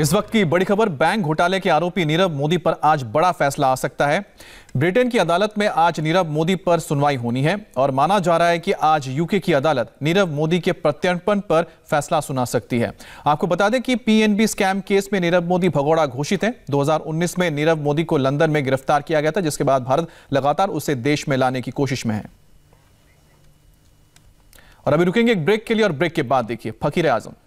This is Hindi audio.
इस वक्त की बड़ी खबर बैंक घोटाले के आरोपी नीरव मोदी पर आज बड़ा फैसला आ सकता है ब्रिटेन की अदालत में आज नीरव मोदी पर सुनवाई होनी है और माना जा रहा है कि आज यूके की अदालत नीरव मोदी के प्रत्यर्पण पर फैसला सुना सकती है आपको बता दें कि पीएनबी स्कैम केस में नीरव मोदी भगोड़ा घोषित है 2019 में नीरव मोदी को लंदन में गिरफ्तार किया गया था जिसके बाद भारत लगातार उसे देश में लाने की कोशिश में है और अभी रुकेंगे एक ब्रेक के लिए और ब्रेक के बाद देखिए फकीर आजम